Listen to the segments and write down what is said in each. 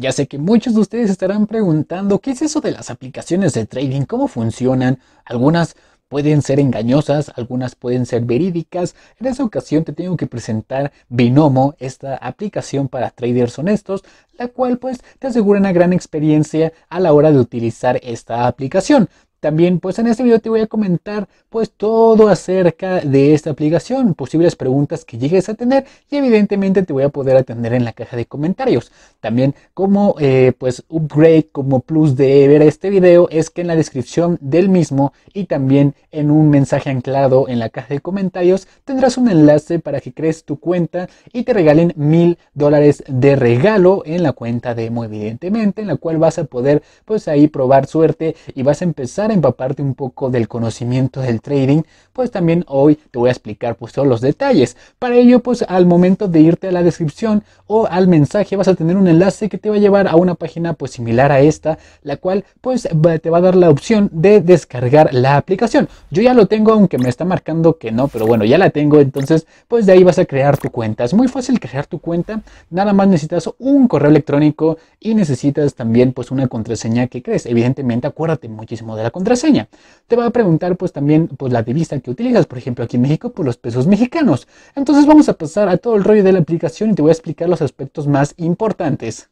Ya sé que muchos de ustedes estarán preguntando qué es eso de las aplicaciones de trading, cómo funcionan. Algunas pueden ser engañosas, algunas pueden ser verídicas. En esa ocasión te tengo que presentar Binomo, esta aplicación para traders honestos, la cual pues te asegura una gran experiencia a la hora de utilizar esta aplicación. También pues en este video te voy a comentar pues todo acerca de esta aplicación, posibles preguntas que llegues a tener y evidentemente te voy a poder atender en la caja de comentarios. También como eh, pues upgrade, como plus de ver este video es que en la descripción del mismo y también en un mensaje anclado en la caja de comentarios tendrás un enlace para que crees tu cuenta y te regalen mil dólares de regalo en la cuenta demo evidentemente en la cual vas a poder pues ahí probar suerte y vas a empezar para empaparte un poco del conocimiento del trading, pues también hoy te voy a explicar pues todos los detalles. Para ello pues al momento de irte a la descripción o al mensaje vas a tener un enlace que te va a llevar a una página pues similar a esta, la cual pues te va a dar la opción de descargar la aplicación. Yo ya lo tengo aunque me está marcando que no, pero bueno, ya la tengo, entonces pues de ahí vas a crear tu cuenta. Es muy fácil crear tu cuenta, nada más necesitas un correo electrónico y necesitas también pues una contraseña que crees. Evidentemente acuérdate muchísimo de la contraseña contraseña. Te va a preguntar pues también pues la divisa que utilizas, por ejemplo aquí en México por pues, los pesos mexicanos. Entonces vamos a pasar a todo el rollo de la aplicación y te voy a explicar los aspectos más importantes.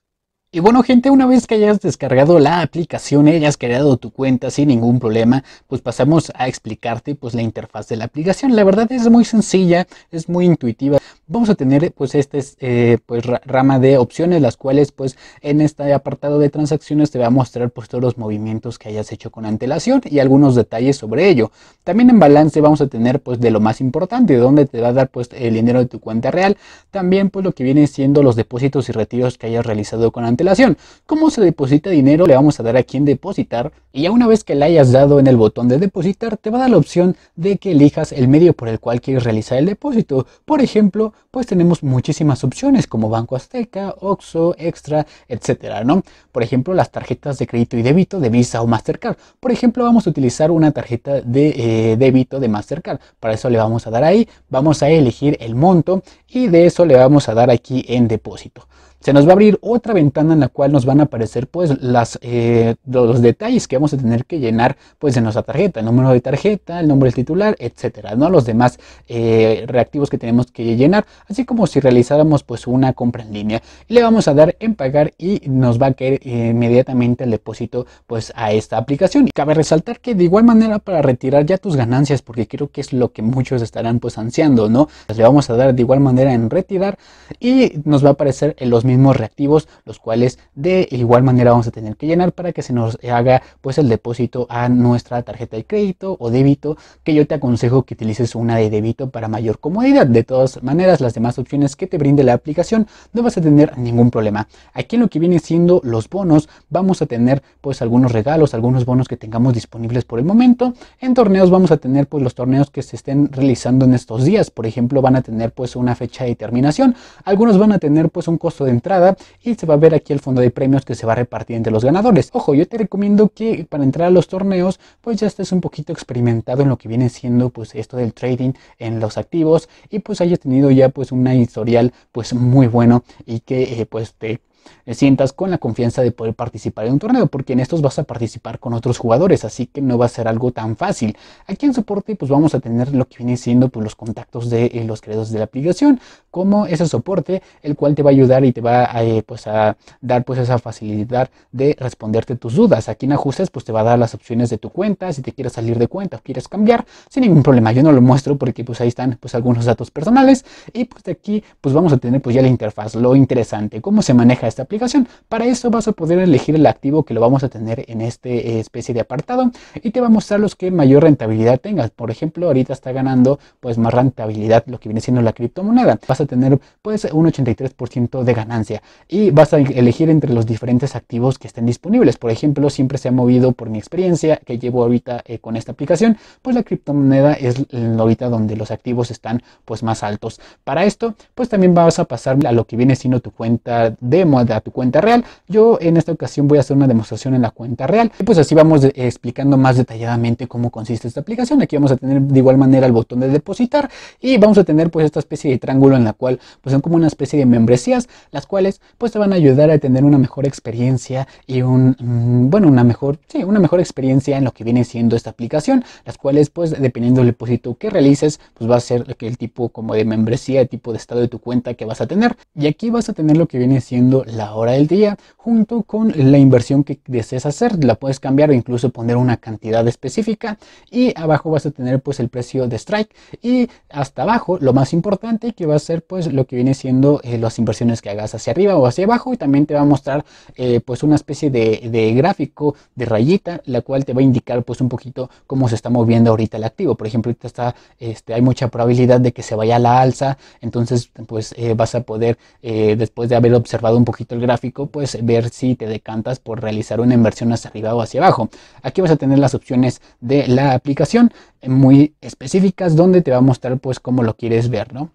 Y bueno gente, una vez que hayas descargado la aplicación y hayas creado tu cuenta sin ningún problema, pues pasamos a explicarte pues la interfaz de la aplicación. La verdad es muy sencilla, es muy intuitiva vamos a tener eh, pues esta eh, pues, rama de opciones, las cuales pues en este apartado de transacciones te va a mostrar pues todos los movimientos que hayas hecho con antelación y algunos detalles sobre ello. También en balance vamos a tener pues de lo más importante, donde te va a dar pues el dinero de tu cuenta real, también pues lo que viene siendo los depósitos y retiros que hayas realizado con antelación. ¿Cómo se deposita dinero? Le vamos a dar aquí en depositar y ya una vez que le hayas dado en el botón de depositar, te va a dar la opción de que elijas el medio por el cual quieres realizar el depósito. Por ejemplo, pues tenemos muchísimas opciones como Banco Azteca, Oxxo, Extra, etcétera, ¿no? Por ejemplo, las tarjetas de crédito y débito de Visa o Mastercard. Por ejemplo, vamos a utilizar una tarjeta de eh, débito de Mastercard. Para eso le vamos a dar ahí, vamos a elegir el monto y de eso le vamos a dar aquí en depósito se nos va a abrir otra ventana en la cual nos van a aparecer pues eh, los detalles que vamos a tener que llenar pues en nuestra tarjeta, el número de tarjeta, el nombre del titular, etcétera, ¿no? Los demás eh, reactivos que tenemos que llenar, así como si realizáramos pues una compra en línea. le vamos a dar en pagar y nos va a caer eh, inmediatamente el depósito pues a esta aplicación. Y cabe resaltar que de igual manera para retirar ya tus ganancias, porque creo que es lo que muchos estarán pues ansiando, ¿no? le vamos a dar de igual manera en retirar y nos va a aparecer en los mismos reactivos, los cuales de igual manera vamos a tener que llenar para que se nos haga pues el depósito a nuestra tarjeta de crédito o débito, que yo te aconsejo que utilices una de débito para mayor comodidad. De todas maneras, las demás opciones que te brinde la aplicación no vas a tener ningún problema. Aquí en lo que viene siendo los bonos, vamos a tener pues algunos regalos, algunos bonos que tengamos disponibles por el momento. En torneos vamos a tener pues los torneos que se estén realizando en estos días. Por ejemplo, van a tener pues una fecha de terminación. Algunos van a tener pues un costo de entrada y se va a ver aquí el fondo de premios que se va a repartir entre los ganadores. Ojo, yo te recomiendo que para entrar a los torneos pues ya estés un poquito experimentado en lo que viene siendo pues esto del trading en los activos y pues hayas tenido ya pues una historial pues muy bueno y que eh, pues te eh, sientas con la confianza de poder participar en un torneo, porque en estos vas a participar con otros jugadores, así que no va a ser algo tan fácil. Aquí en soporte pues vamos a tener lo que viene siendo pues, los contactos de eh, los creadores de la aplicación, como ese soporte, el cual te va a ayudar y te va a, eh, pues, a dar pues esa facilidad de responderte tus dudas. Aquí en ajustes pues te va a dar las opciones de tu cuenta, si te quieres salir de cuenta o quieres cambiar, sin ningún problema. Yo no lo muestro porque pues ahí están pues algunos datos personales y pues de aquí pues vamos a tener pues ya la interfaz, lo interesante, cómo se maneja esta aplicación. Para eso vas a poder elegir el activo que lo vamos a tener en este eh, especie de apartado y te va a mostrar los que mayor rentabilidad tengas. Por ejemplo, ahorita está ganando pues más rentabilidad lo que viene siendo la criptomoneda. Vas a tener pues un 83% de ganancia y vas a elegir entre los diferentes activos que estén disponibles. Por ejemplo, siempre se ha movido por mi experiencia que llevo ahorita eh, con esta aplicación, pues la criptomoneda es ahorita donde los activos están pues más altos. Para esto, pues también vas a pasar a lo que viene siendo tu cuenta demo a tu cuenta real. Yo en esta ocasión voy a hacer una demostración en la cuenta real. Y pues así vamos eh, explicando más detalladamente cómo consiste esta aplicación. Aquí vamos a tener de igual manera el botón de depositar y vamos a tener pues esta especie de triángulo en la cual pues son como una especie de membresías, las cuales pues te van a ayudar a tener una mejor experiencia y un, mm, bueno, una mejor, sí, una mejor experiencia en lo que viene siendo esta aplicación, las cuales pues dependiendo del depósito que realices, pues va a ser el tipo como de membresía, el tipo de estado de tu cuenta que vas a tener. Y aquí vas a tener lo que viene siendo la hora del día junto con la inversión que desees hacer. La puedes cambiar o incluso poner una cantidad específica y abajo vas a tener pues el precio de strike y hasta abajo lo más importante que va a ser pues lo que viene siendo eh, las inversiones que hagas hacia arriba o hacia abajo y también te va a mostrar eh, pues una especie de, gráfico de rayita la cual te va a indicar pues un poquito cómo se está moviendo ahorita el activo. Por ejemplo, ahorita está, este, hay mucha probabilidad de que se vaya a la alza, entonces pues eh, vas a poder después de haber observado un poquito el gráfico, pues ver si te decantas por realizar una inversión hacia arriba o hacia abajo. Aquí vas a tener las opciones de la aplicación eh, muy específicas donde te va a mostrar pues cómo lo quieres ver, ¿no?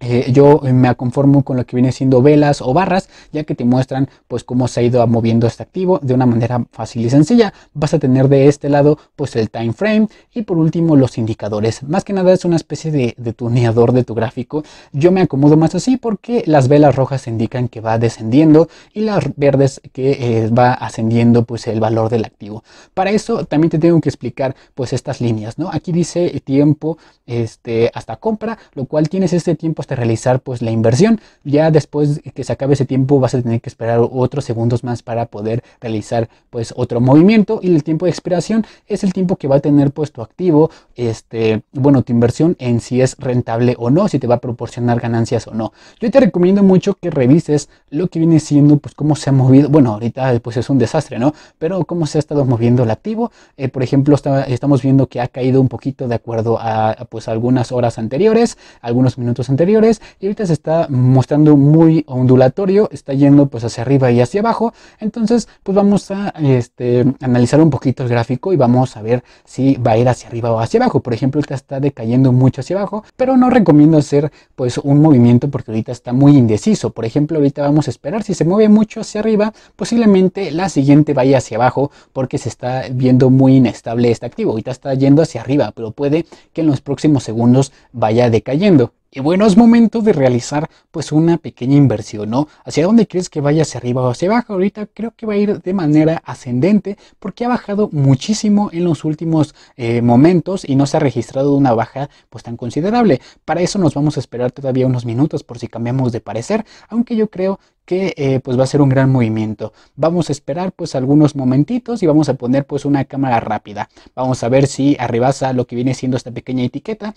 Eh, yo eh, me conformo con lo que viene siendo velas o barras, ya que te muestran pues cómo se ha ido moviendo este activo de una manera fácil y sencilla. Vas a tener de este lado pues el time frame y por último los indicadores. Más que nada es una especie de, de tuneador de tu gráfico. Yo me acomodo más así porque las velas rojas indican que va descendiendo y las verdes que eh, va ascendiendo pues el valor del activo. Para eso también te tengo que explicar pues estas líneas, ¿no? Aquí dice tiempo este, hasta compra, lo cual tienes este tiempo realizar pues la inversión. Ya después que se acabe ese tiempo vas a tener que esperar otros segundos más para poder realizar pues otro movimiento y el tiempo de expiración es el tiempo que va a tener pues tu activo, este, bueno, tu inversión en si es rentable o no, si te va a proporcionar ganancias o no. Yo te recomiendo mucho que revises lo que viene siendo pues cómo se ha movido, bueno, ahorita pues es un desastre, ¿no? Pero cómo se ha estado moviendo el activo. Eh, por ejemplo, estamos viendo que ha caído un poquito de acuerdo a pues algunas horas anteriores, algunos minutos anteriores y ahorita se está mostrando muy ondulatorio, está yendo pues hacia arriba y hacia abajo. Entonces, pues vamos a este, analizar un poquito el gráfico y vamos a ver si va a ir hacia arriba o hacia abajo. Por ejemplo, ahorita está decayendo mucho hacia abajo, pero no recomiendo hacer pues un movimiento porque ahorita está muy indeciso. Por ejemplo, ahorita vamos a esperar si se mueve mucho hacia arriba, posiblemente la siguiente vaya hacia abajo porque se está viendo muy inestable este activo. Ahorita está yendo hacia arriba, pero puede que en los próximos segundos vaya decayendo. Y bueno, es momento de realizar pues una pequeña inversión, ¿no? ¿Hacia dónde crees que vaya hacia arriba o hacia abajo? Ahorita creo que va a ir de manera ascendente porque ha bajado muchísimo en los últimos eh, momentos y no se ha registrado una baja pues tan considerable. Para eso nos vamos a esperar todavía unos minutos por si cambiamos de parecer, aunque yo creo que eh, pues va a ser un gran movimiento. Vamos a esperar pues algunos momentitos y vamos a poner pues una cámara rápida. Vamos a ver si arrebasa lo que viene siendo esta pequeña etiqueta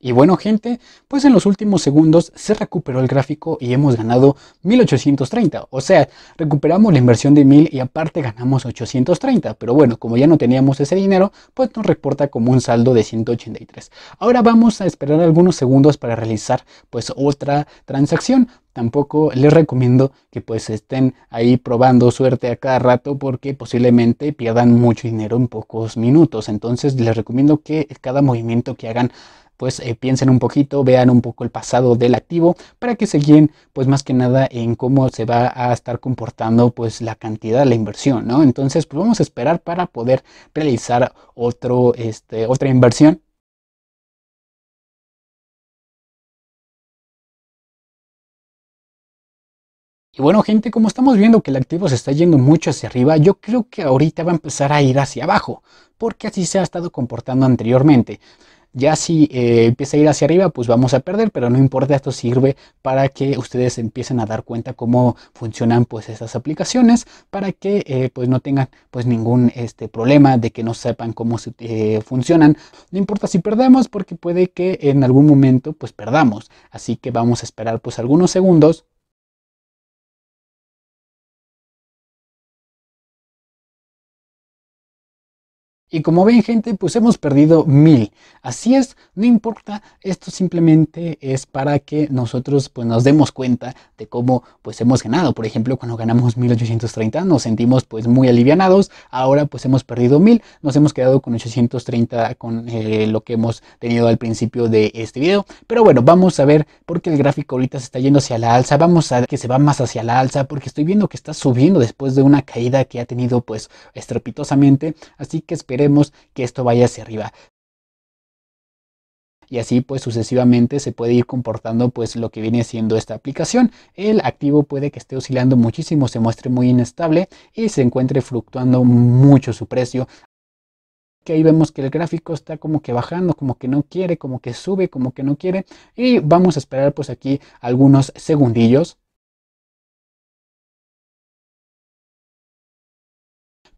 Y bueno gente, pues en los últimos segundos se recuperó el gráfico y hemos ganado 1830, o sea, recuperamos la inversión de 1000 y aparte ganamos 830, pero bueno, como ya no teníamos ese dinero, pues nos reporta como un saldo de 183. Ahora vamos a esperar algunos segundos para realizar pues otra transacción, tampoco les recomiendo que pues estén ahí probando suerte a cada rato porque posiblemente pierdan mucho dinero en pocos minutos, entonces les recomiendo que cada movimiento que hagan pues eh, piensen un poquito, vean un poco el pasado del activo para que se guíen pues más que nada en cómo se va a estar comportando pues la cantidad, de la inversión, ¿no? Entonces pues vamos a esperar para poder realizar otro, este, otra inversión Y bueno, gente, como estamos viendo que el activo se está yendo mucho hacia arriba, yo creo que ahorita va a empezar a ir hacia abajo, porque así se ha estado comportando anteriormente. Ya si eh, empieza a ir hacia arriba, pues vamos a perder, pero no importa, esto sirve para que ustedes empiecen a dar cuenta cómo funcionan pues esas aplicaciones, para que eh, pues no tengan pues ningún este, problema de que no sepan cómo eh, funcionan. No importa si perdemos, porque puede que en algún momento pues perdamos. Así que vamos a esperar pues algunos segundos Y como ven gente, pues hemos perdido mil. Así es, no importa, esto simplemente es para que nosotros pues nos demos cuenta de cómo pues hemos ganado. Por ejemplo, cuando ganamos 1830 nos sentimos pues muy alivianados, ahora pues hemos perdido mil, nos hemos quedado con 830 con eh, lo que hemos tenido al principio de este video. Pero bueno, vamos a ver por qué el gráfico ahorita se está yendo hacia la alza, vamos a ver que se va más hacia la alza porque estoy viendo que está subiendo después de una caída que ha tenido pues estrepitosamente, así que espero queremos que esto vaya hacia arriba y así pues sucesivamente se puede ir comportando pues lo que viene siendo esta aplicación. El activo puede que esté oscilando muchísimo, se muestre muy inestable y se encuentre fluctuando mucho su precio. Que ahí vemos que el gráfico está como que bajando, como que no quiere, como que sube, como que no quiere y vamos a esperar pues aquí algunos segundillos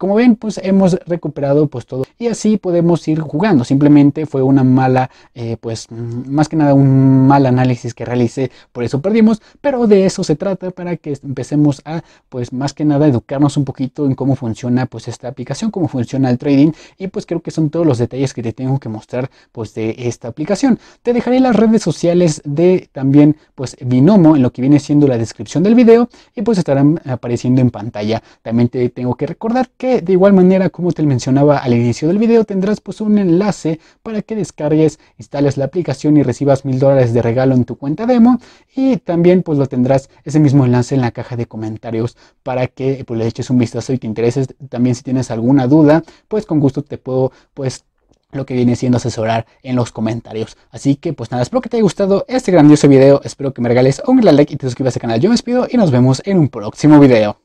Como ven, pues hemos recuperado pues todo y así podemos ir jugando. Simplemente fue una mala, eh, pues mm, más que nada un mal análisis que realicé, por eso perdimos, pero de eso se trata para que empecemos a, pues más que nada, educarnos un poquito en cómo funciona pues esta aplicación, cómo funciona el trading y pues creo que son todos los detalles que te tengo que mostrar pues de esta aplicación. Te dejaré las redes sociales de también pues Binomo en lo que viene siendo la descripción del video y pues estarán apareciendo en pantalla. También te tengo que recordar que de igual manera como te mencionaba al inicio del video tendrás pues un enlace para que descargues, instales la aplicación y recibas mil dólares de regalo en tu cuenta demo y también pues lo tendrás ese mismo enlace en la caja de comentarios para que pues le eches un vistazo y te intereses también si tienes alguna duda pues con gusto te puedo pues lo que viene siendo asesorar en los comentarios. Así que pues nada, espero que te haya gustado este grandioso video, espero que me regales un gran like y te suscribas al canal. Yo me despido y nos vemos en un próximo video.